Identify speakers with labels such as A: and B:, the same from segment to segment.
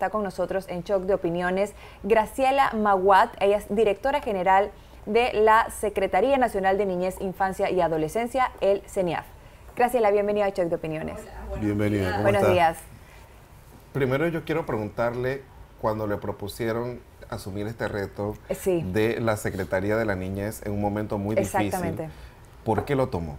A: está con nosotros en Shock de Opiniones Graciela Maguat. Ella es directora general de la Secretaría Nacional de Niñez, Infancia y Adolescencia, el CENIAF. Graciela, bienvenida a Shock de Opiniones.
B: bienvenida. buenos días. Primero yo quiero preguntarle, cuando le propusieron asumir este reto de la Secretaría de la Niñez en un momento muy difícil, ¿por qué lo tomó?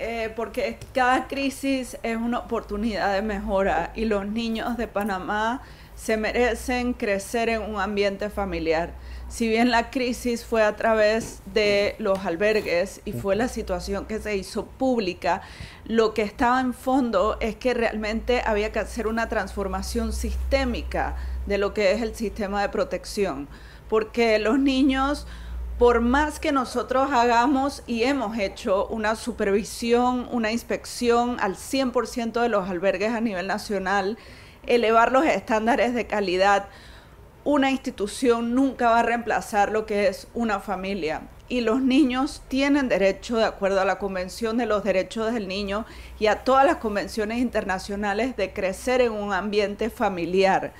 C: Eh, porque cada crisis es una oportunidad de mejora y los niños de Panamá se merecen crecer en un ambiente familiar. Si bien la crisis fue a través de los albergues y fue la situación que se hizo pública, lo que estaba en fondo es que realmente había que hacer una transformación sistémica de lo que es el sistema de protección, porque los niños por más que nosotros hagamos y hemos hecho una supervisión, una inspección al 100% de los albergues a nivel nacional, elevar los estándares de calidad, una institución nunca va a reemplazar lo que es una familia. Y los niños tienen derecho, de acuerdo a la Convención de los Derechos del Niño y a todas las convenciones internacionales, de crecer en un ambiente familiar.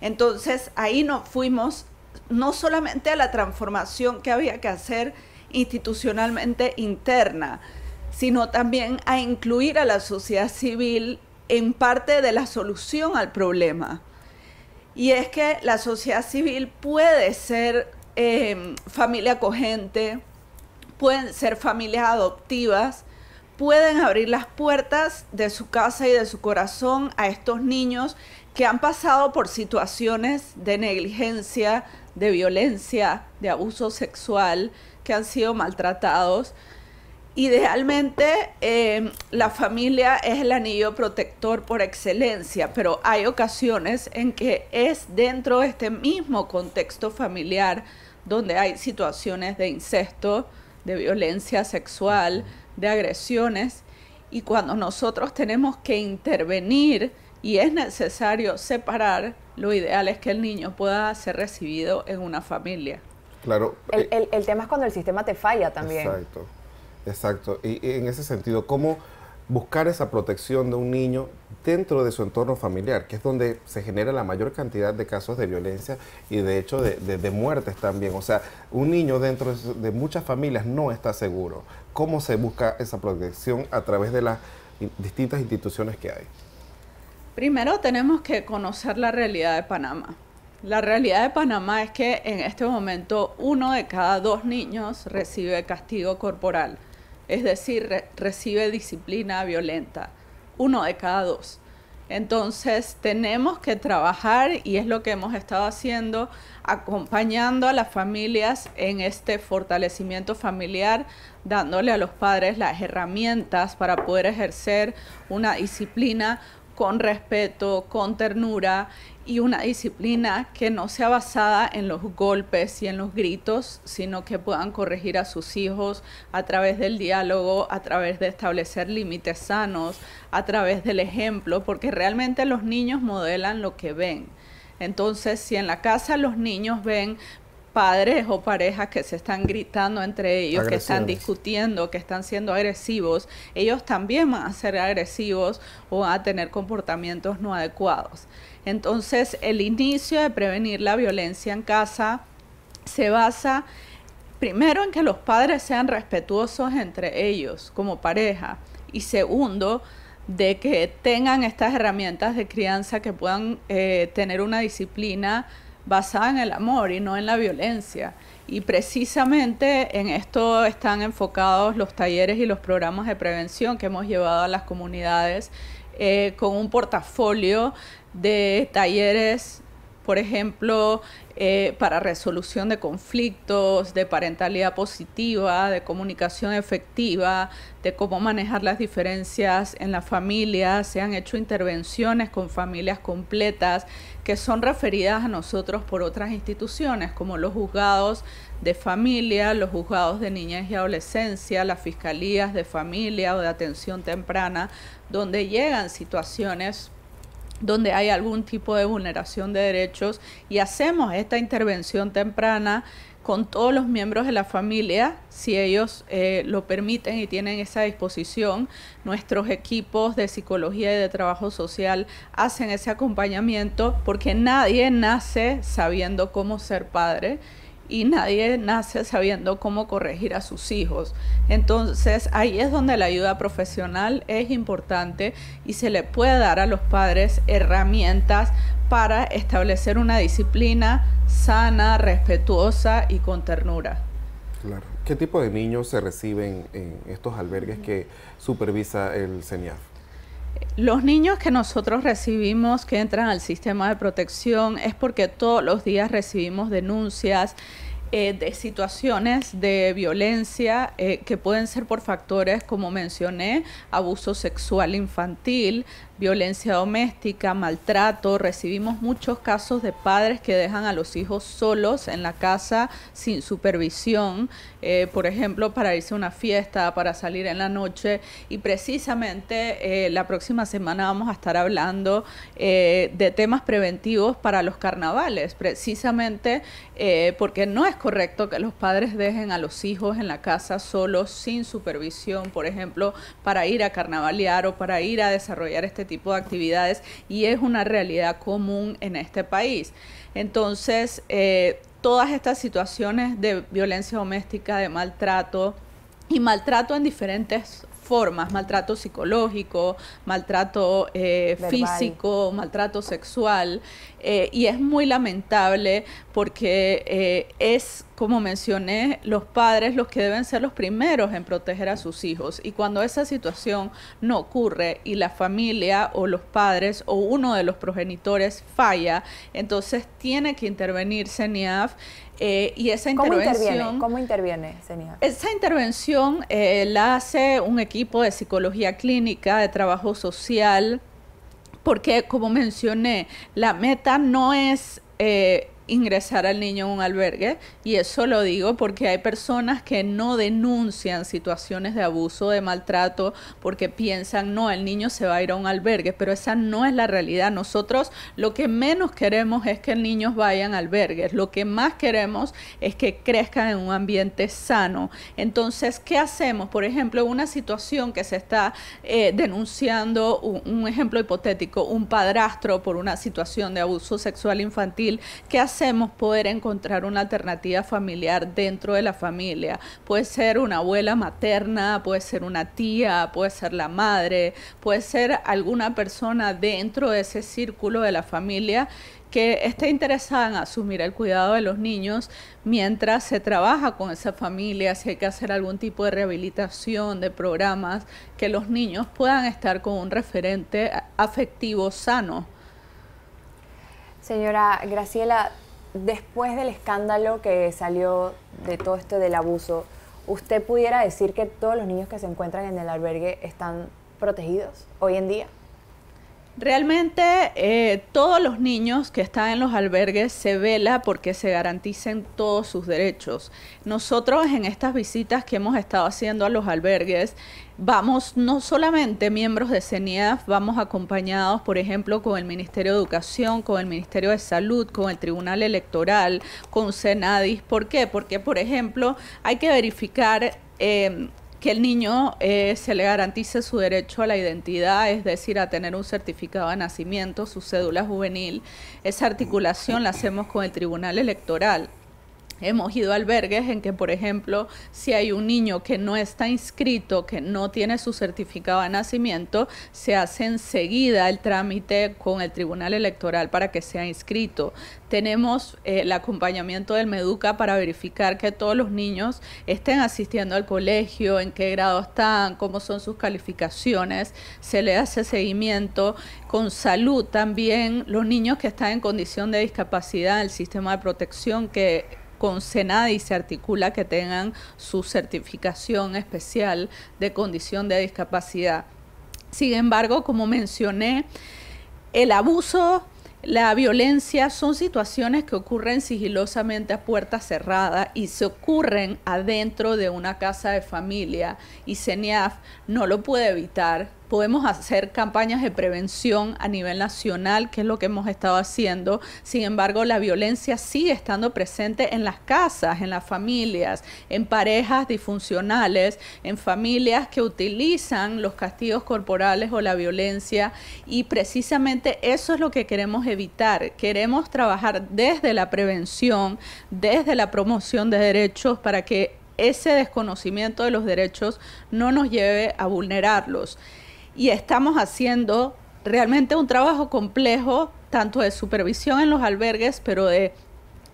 C: Entonces ahí nos fuimos no solamente a la transformación que había que hacer institucionalmente interna, sino también a incluir a la sociedad civil en parte de la solución al problema. Y es que la sociedad civil puede ser eh, familia acogente, pueden ser familias adoptivas, pueden abrir las puertas de su casa y de su corazón a estos niños que han pasado por situaciones de negligencia, de violencia, de abuso sexual, que han sido maltratados. Idealmente eh, la familia es el anillo protector por excelencia, pero hay ocasiones en que es dentro de este mismo contexto familiar donde hay situaciones de incesto, de violencia sexual, de agresiones y cuando nosotros tenemos que intervenir y es necesario separar, lo ideal es que el niño pueda ser recibido en una familia. Claro. El, eh,
A: tema es cuando el sistema te falla
C: también.
B: Exacto, exacto. Y, y en ese sentido, ¿cómo buscar esa protección de un niño dentro de su entorno familiar, que es donde se genera la mayor cantidad de casos de violencia y de hecho de, muertes también. O sea, un niño dentro de muchas familias no está seguro. ¿Cómo se busca esa protección a través de las distintas instituciones que hay?
C: Primero tenemos que conocer la realidad de Panamá. La realidad de Panamá es que en este momento uno de cada dos niños recibe castigo corporal es decir, recibe disciplina violenta, uno de cada dos. Entonces tenemos que trabajar y es lo que hemos estado haciendo, acompañando a las familias en este fortalecimiento familiar, dándole a los padres las herramientas para poder ejercer una disciplina con respeto, con ternura y una disciplina que no sea basada en los golpes y en los gritos, sino que puedan corregir a sus hijos a través del diálogo, a través de establecer límites sanos, a través del ejemplo, porque realmente los niños modelan lo que ven. Entonces, si en la casa los niños ven, padres o parejas que se están gritando entre ellos, que están discutiendo, que están siendo agresivos, ellos también van a ser agresivos o van a tener comportamientos no adecuados. Entonces, el inicio de prevenir la violencia en casa se basa primero en que los padres sean respetuosos entre ellos como pareja y segundo, de que tengan estas herramientas de crianza que puedan eh, tener una disciplina basada en el amor y no en la violencia. Y precisamente en esto están enfocados los talleres y los programas de prevención que hemos llevado a las comunidades eh, con un portafolio de talleres, por ejemplo, eh, para resolución de conflictos, de parentalidad positiva, de comunicación efectiva, de cómo manejar las diferencias en la familia. Se han hecho intervenciones con familias completas que son referidas a nosotros por otras instituciones, como los juzgados de familia, los juzgados de niñas y adolescencia, las fiscalías de familia o de atención temprana, donde llegan situaciones donde hay algún tipo de vulneración de derechos y hacemos esta intervención temprana con todos los miembros de la familia, si ellos eh, lo permiten y tienen esa disposición. Nuestros equipos de psicología y de trabajo social hacen ese acompañamiento porque nadie nace sabiendo cómo ser padre y nadie nace sabiendo cómo corregir a sus hijos. Entonces ahí es donde la ayuda profesional es importante y se le puede dar a los padres herramientas para establecer una disciplina sana, respetuosa y con ternura.
B: Claro. ¿Qué tipo de niños se reciben en estos albergues que supervisa el CENIAF?
C: Los niños que nosotros recibimos que entran al sistema de protección es porque todos los días recibimos denuncias eh, de situaciones de violencia eh, que pueden ser por factores, como mencioné, abuso sexual infantil, violencia doméstica, maltrato. Recibimos muchos casos de padres que dejan a los hijos solos en la casa sin supervisión, eh, por ejemplo, para irse a una fiesta, para salir en la noche. Y precisamente la próxima semana vamos a estar hablando de temas preventivos para los carnavales, precisamente porque no es correcto que los padres dejen a los hijos en la casa solos, sin supervisión, por ejemplo, para ir a carnavalear o para ir a desarrollar este tipo de actividades y es una realidad común en este país. Entonces, eh, todas estas situaciones de violencia doméstica, de maltrato, y maltrato en diferentes formas, maltrato psicológico, maltrato eh, físico, maltrato sexual, eh, y es muy lamentable porque eh, es, como mencioné, los padres los que deben ser los primeros en proteger a sus hijos, y cuando esa situación no ocurre y la familia o los padres o uno de los progenitores falla, entonces tiene que intervenir CENIAF eh, y esa intervención, ¿Cómo interviene, Esa intervención eh, la hace un equipo de psicología clínica, de trabajo social, porque como mencioné, la meta no es eh, ingresar al niño en un albergue y eso lo digo porque hay personas que no denuncian situaciones de abuso, de maltrato, porque piensan, no, el niño se va a ir a un albergue, pero esa no es la realidad. Nosotros lo que menos queremos es que el niños vayan a albergues, lo que más queremos es que crezcan en un ambiente sano. Entonces, ¿qué hacemos? Por ejemplo, una situación que se está eh, denunciando, un, ejemplo hipotético, un padrastro por una situación de abuso sexual infantil, ¿qué hacemos? hacemos poder encontrar una alternativa familiar dentro de la familia. Puede ser una abuela materna, puede ser una tía, puede ser la madre, puede ser alguna persona dentro de ese círculo de la familia que esté interesada en asumir el cuidado de los niños mientras se trabaja con esa familia, si hay que hacer algún tipo de rehabilitación, de programas, que los niños puedan estar con un referente afectivo sano.
A: Señora Graciela, después del escándalo que salió de todo esto del abuso, ¿usted pudiera decir que todos los niños que se encuentran en el albergue están protegidos hoy en día?
C: Realmente eh, todos los niños que están en los albergues se vela porque se garanticen todos sus derechos. Nosotros en estas visitas que hemos estado haciendo a los albergues, vamos no solamente miembros de CENIAF, vamos acompañados, por ejemplo, con el Ministerio de Educación, con el Ministerio de Salud, con el Tribunal Electoral, con CENADIS. ¿Por qué? Porque, por ejemplo, hay que verificar... Eh, que el niño eh, se le garantice su derecho a la identidad, es decir, a tener un certificado de nacimiento, su cédula juvenil. Esa articulación la hacemos con el Tribunal Electoral hemos ido a albergues en que, por ejemplo, si hay un niño que no está inscrito, que no tiene su certificado de nacimiento, se hace enseguida el trámite con el Tribunal Electoral para que sea inscrito. Tenemos eh, el acompañamiento del Meduca para verificar que todos los niños estén asistiendo al colegio, en qué grado están, cómo son sus calificaciones, se le hace seguimiento. Con salud también, los niños que están en condición de discapacidad, el sistema de protección que con y se articula que tengan su certificación especial de condición de discapacidad. Sin embargo, como mencioné, el abuso, la violencia son situaciones que ocurren sigilosamente a puerta cerrada y se ocurren adentro de una casa de familia y CENIAF no lo puede evitar podemos hacer campañas de prevención a nivel nacional, que es lo que hemos estado haciendo. Sin embargo, la violencia sigue estando presente en las casas, en las familias, en parejas disfuncionales, en familias que utilizan los castigos corporales o la violencia y precisamente eso es lo que queremos evitar. Queremos trabajar desde la prevención, desde la promoción de derechos para que ese desconocimiento de los derechos no nos lleve a vulnerarlos y estamos haciendo realmente un trabajo complejo, tanto de supervisión en los albergues, pero de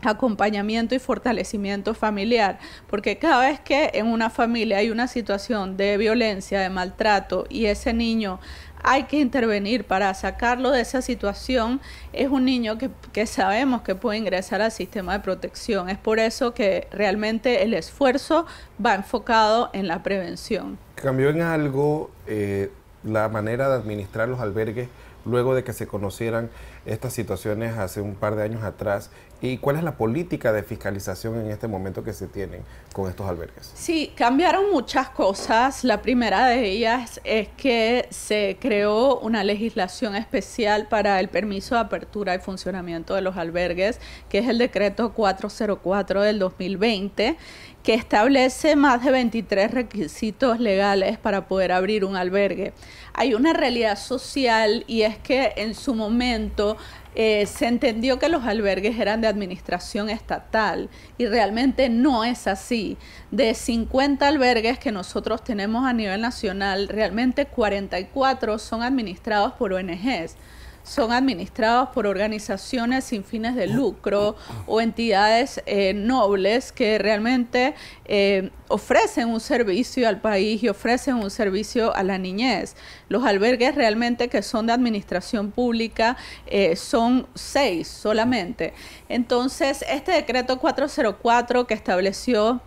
C: acompañamiento y fortalecimiento familiar, porque cada vez que en una familia hay una situación de violencia, de maltrato y ese niño hay que intervenir para sacarlo de esa situación, es un niño que, sabemos que puede ingresar al sistema de protección. Es por eso que realmente el esfuerzo va enfocado en la prevención.
B: Cambió en algo eh, la manera de administrar los albergues luego de que se conocieran estas situaciones hace un par de años atrás y cuál es la política de fiscalización en este momento que se tienen con estos albergues.
C: Sí, cambiaron muchas cosas. La primera de ellas es que se creó una legislación especial para el permiso de apertura y funcionamiento de los albergues, que es el decreto 404 del 2020 que establece más de 23 requisitos legales para poder abrir un albergue. Hay una realidad social y es que en su momento eh, se entendió que los albergues eran de administración estatal y realmente no es así. De 50 albergues que nosotros tenemos a nivel nacional, realmente 44 son administrados por ONGs son administrados por organizaciones sin fines de lucro o entidades eh, nobles que realmente eh, ofrecen un servicio al país y ofrecen un servicio a la niñez. Los albergues realmente que son de administración pública eh, son seis solamente. Entonces, este decreto 404 que estableció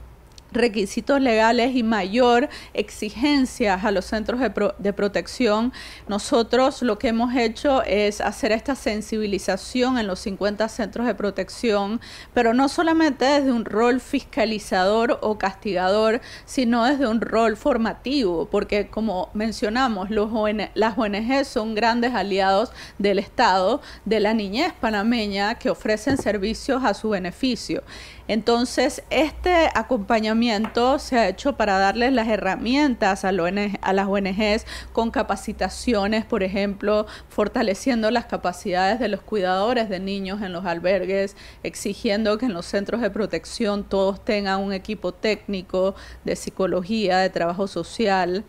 C: requisitos legales y mayor exigencias a los centros de, protección, nosotros lo que hemos hecho es hacer esta sensibilización en los 50 centros de protección, pero no solamente desde un rol fiscalizador o castigador, sino desde un rol formativo, porque como mencionamos, los las ONG son grandes aliados del Estado, de la niñez panameña, que ofrecen servicios a su beneficio. Entonces, este acompañamiento se ha hecho para darles las herramientas a, las ONGs con capacitaciones, por ejemplo, fortaleciendo las capacidades de los cuidadores de niños en los albergues, exigiendo que en los centros de protección todos tengan un equipo técnico de psicología, de trabajo social,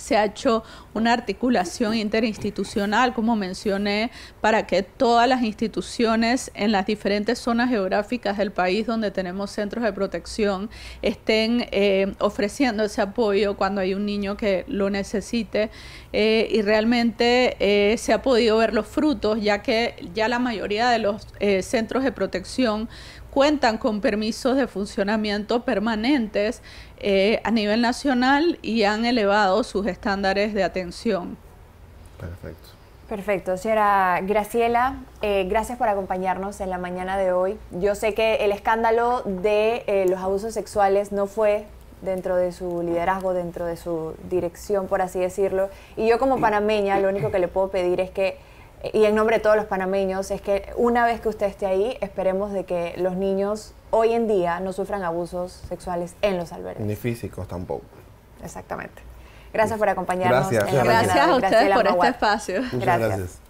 C: se ha hecho una articulación interinstitucional, como mencioné, para que todas las instituciones en las diferentes zonas geográficas del país donde tenemos centros de protección estén eh, ofreciendo ese apoyo cuando hay un niño que lo necesite. Eh, y realmente eh, se ha podido ver los frutos, ya que ya la mayoría de los centros de protección cuentan con permisos de funcionamiento permanentes eh, a nivel nacional y han elevado sus estándares de atención. Perfecto. Perfecto, señora Graciela, eh, gracias por acompañarnos
A: en la mañana de hoy. Yo sé que el escándalo de eh, los abusos sexuales no fue dentro de su liderazgo, dentro de su dirección, por así decirlo. Y yo como panameña, lo único que le puedo pedir es que y en nombre de todos los panameños, es que una vez que usted esté ahí, esperemos de que los niños hoy en día no sufran abusos sexuales en los albergues.
B: Ni físicos tampoco.
A: Exactamente. Gracias por acompañarnos.
B: Gracias,
C: a ustedes por este espacio. gracias.